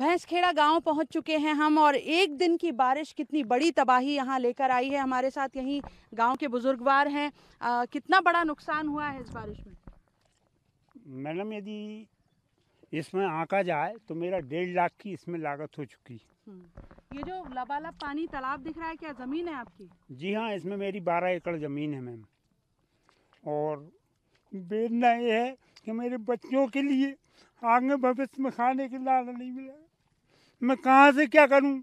भैंसखेड़ा गांव पहुंच चुके हैं हम और एक दिन की बारिश कितनी बड़ी तबाही यहां लेकर आई है हमारे साथ यहीं गांव के बुजुर्गवार हैं कितना बड़ा नुकसान हुआ है इस बारिश में मैडम यदि इसमें आका जाए तो मेरा डेढ़ लाख की इसमें लागत हो चुकी हम्म। ये जो लबालब पानी तालाब दिख रहा है क्या ज़मीन है आपकी जी हाँ इसमें मेरी बारह एकड़ ज़मीन है मैम और बेदना ये है कि मेरे बच्चों के लिए आगे भविष्य में खाने के लाल नहीं मिला मैं कहाँ से क्या करूँ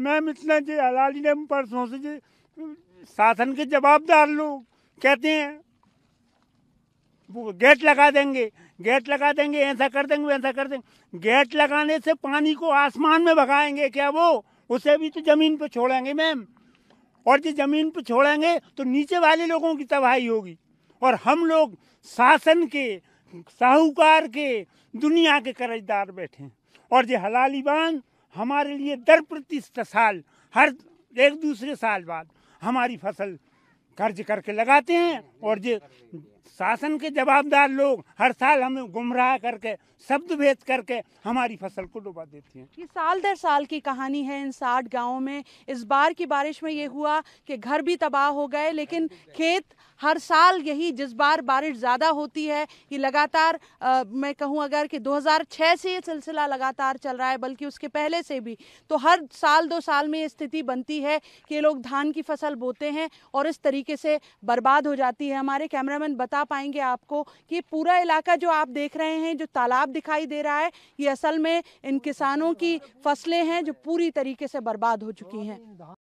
मैम इतना जी हलाली ने परसों से जी शासन के जवाबदार लोग कहते हैं वो गेट लगा देंगे गेट लगा देंगे ऐसा कर देंगे वैसा कर देंगे गेट लगाने से पानी को आसमान में भगाएंगे क्या वो उसे भी तो ज़मीन पर छोड़ेंगे मैम और जो ज़मीन पर छोड़ेंगे तो नीचे वाले लोगों की तबाही होगी और हम लोग शासन के साहूकार के दुनिया के कर्जदार बैठे और ये हलाली बांध हमारे लिए दर प्रतिशत साल हर एक दूसरे साल बाद हमारी फसल कर्ज करके लगाते हैं और ये शासन के जवाबदार लोग हर साल हमें गुमराह करके शब्द भेज करके हमारी फसल को डुबा देते हैं ये साल दर साल की कहानी है इन साठ गाँव में इस बार की बारिश में ये हुआ कि घर भी तबाह हो गए लेकिन खेत हर साल यही जिस बार बारिश ज़्यादा होती है ये लगातार आ, मैं कहूँ अगर कि 2006 से ये सिलसिला लगातार चल रहा है बल्कि उसके पहले से भी तो हर साल दो साल में स्थिति बनती है कि लोग धान की फसल बोते हैं और इस तरीके से बर्बाद हो जाती है हमारे कैमरामैन बता बता पाएंगे आपको कि पूरा इलाका जो आप देख रहे हैं जो तालाब दिखाई दे रहा है ये असल में इन किसानों की फसलें हैं जो पूरी तरीके से बर्बाद हो चुकी हैं